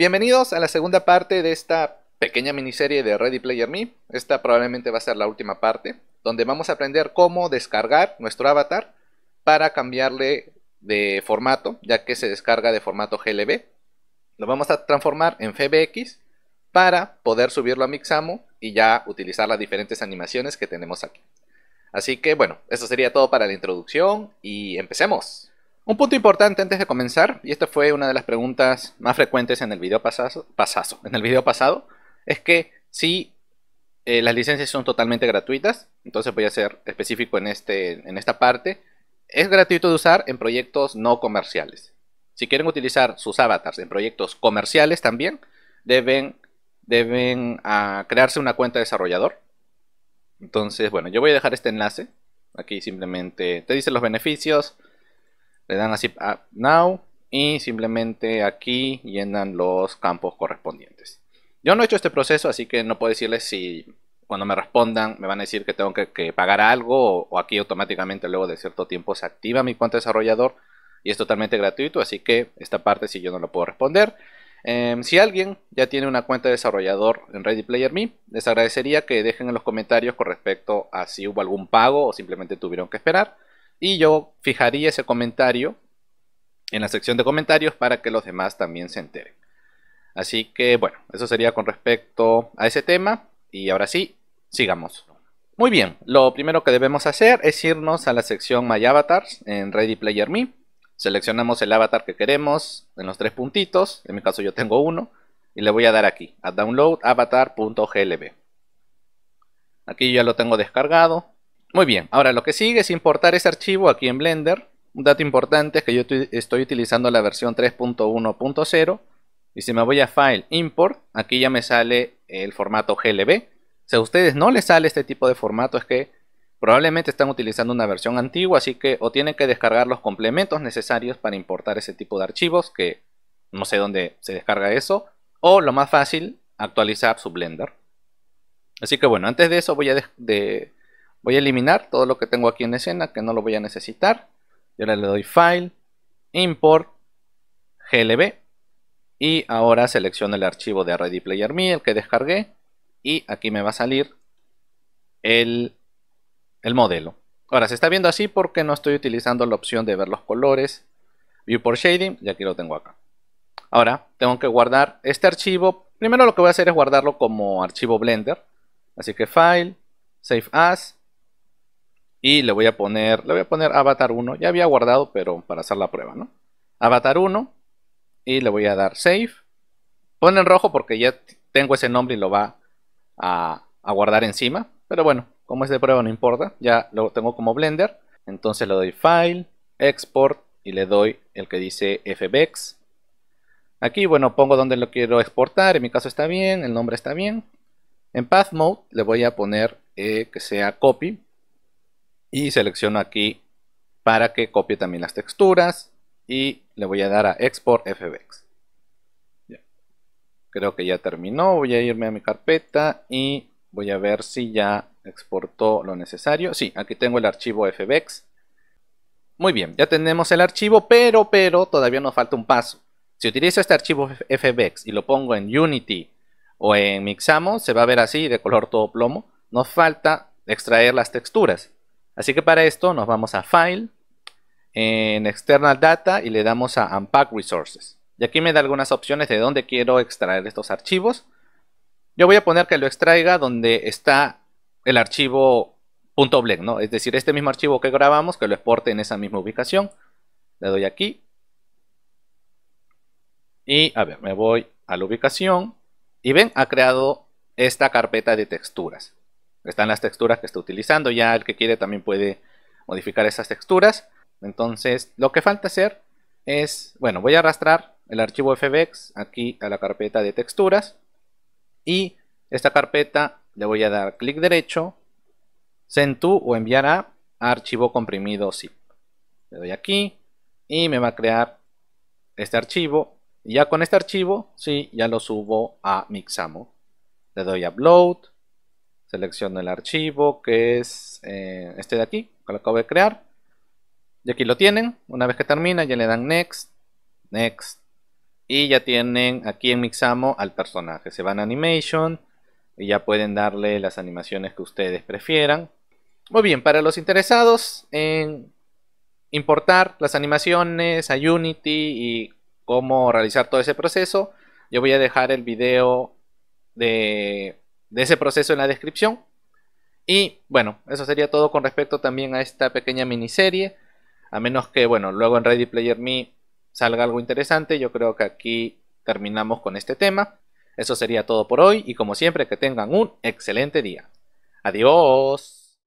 Bienvenidos a la segunda parte de esta pequeña miniserie de Ready Player Me. Esta probablemente va a ser la última parte, donde vamos a aprender cómo descargar nuestro avatar para cambiarle de formato, ya que se descarga de formato GLB. Lo vamos a transformar en FBX para poder subirlo a Mixamo y ya utilizar las diferentes animaciones que tenemos aquí. Así que bueno, eso sería todo para la introducción y empecemos. Un punto importante antes de comenzar, y esta fue una de las preguntas más frecuentes en el video en el pasado, es que si eh, las licencias son totalmente gratuitas, entonces voy a ser específico en, este, en esta parte, es gratuito de usar en proyectos no comerciales. Si quieren utilizar sus avatars en proyectos comerciales también, deben, deben ah, crearse una cuenta de desarrollador. Entonces, bueno, yo voy a dejar este enlace. Aquí simplemente te dice los beneficios, le dan así a now y simplemente aquí llenan los campos correspondientes. Yo no he hecho este proceso, así que no puedo decirles si cuando me respondan me van a decir que tengo que, pagar algo o, aquí automáticamente luego de cierto tiempo se activa mi cuenta de desarrollador y es totalmente gratuito, así que esta parte si yo no lo puedo responder. Em, si alguien ya tiene una cuenta de desarrollador en Ready Player Me, les agradecería que dejen en los comentarios con respecto a si hubo algún pago o simplemente tuvieron que esperar. Y yo fijaría ese comentario en la sección de comentarios para que los demás también se enteren. Así que bueno, eso sería con respecto a ese tema. Y ahora sí, sigamos. Muy bien, lo primero que debemos hacer es irnos a la sección My Avatars en Ready Player Me. Seleccionamos el avatar que queremos en los tres puntitos, en mi caso yo tengo uno, y le voy a dar aquí, a download Aquí ya lo tengo descargado, muy bien, ahora lo que sigue es importar ese archivo aquí en Blender. Un dato importante es que yo estoy utilizando la versión 3.1.0 y si me voy a File, Import, aquí ya me sale el formato GLB. Si a ustedes no les sale este tipo de formato es que probablemente están utilizando una versión antigua, así que o tienen que descargar los complementos necesarios para importar ese tipo de archivos, que no sé dónde se descarga eso, o lo más fácil, actualizar su Blender. Así que bueno, antes de eso voy a Voy a eliminar todo lo que tengo aquí en escena que no lo voy a necesitar. Y ahora le doy File, Import, GLB. Y ahora selecciono el archivo de Ready Player Me, el que descargué. Y aquí me va a salir el, el modelo. Ahora se está viendo así porque no estoy utilizando la opción de ver los colores. Viewport Shading, y aquí lo tengo acá. Ahora tengo que guardar este archivo. Primero lo que voy a hacer es guardarlo como archivo Blender. Así que File, Save As, y le voy a poner, le voy a poner avatar 1. Ya había guardado, pero para hacer la prueba, ¿no? Avatar 1. Y le voy a dar save. pone en rojo porque ya tengo ese nombre y lo va a, guardar encima. Pero bueno, como es de prueba no importa. Ya lo tengo como Blender. Entonces le doy File, Export y le doy el que dice FBX. Aquí, bueno, pongo donde lo quiero exportar. En mi caso está bien, el nombre está bien. En Path Mode le voy a poner eh, que sea Copy y selecciono aquí para que copie también las texturas y le voy a dar a export fbx creo que ya terminó voy a irme a mi carpeta y voy a ver si ya exportó lo necesario sí, aquí tengo el archivo fbx muy bien, ya tenemos el archivo pero, pero todavía nos falta un paso si utilizo este archivo fbx y lo pongo en Unity o en Mixamo se va a ver así de color todo plomo nos falta extraer las texturas Así que para esto nos vamos a File, en External Data y le damos a Unpack Resources. Y aquí me da algunas opciones de dónde quiero extraer estos archivos. Yo voy a poner que lo extraiga donde está el archivo .blend, ¿no? Es decir, este mismo archivo que grabamos, que lo exporte en esa misma ubicación. Le doy aquí. Y, a ver, me voy a la ubicación. Y ven, ha creado esta carpeta de texturas están las texturas que está utilizando. Ya el que quiere también puede modificar esas texturas. Entonces, lo que falta hacer es, bueno, voy a arrastrar el archivo fbx aquí a la carpeta de texturas y esta carpeta le voy a dar clic derecho, send to o enviar a archivo comprimido zip. Le doy aquí y me va a crear este archivo. Y ya con este archivo, sí, ya lo subo a Mixamo. Le doy a upload, Selecciono el archivo que es eh, este de aquí, que lo acabo de crear. Y aquí lo tienen. Una vez que termina ya le dan Next, Next. Y ya tienen aquí en Mixamo al personaje. Se van a Animation y ya pueden darle las animaciones que ustedes prefieran. Muy bien, para los interesados en importar las animaciones a Unity y cómo realizar todo ese proceso, yo voy a dejar el video de de ese proceso en la descripción. Y bueno, eso sería todo con respecto también a esta pequeña miniserie. A menos que, bueno, luego en Ready Player Me salga algo interesante, yo creo que aquí terminamos con este tema. Eso sería todo por hoy y como siempre que tengan un excelente día. Adiós.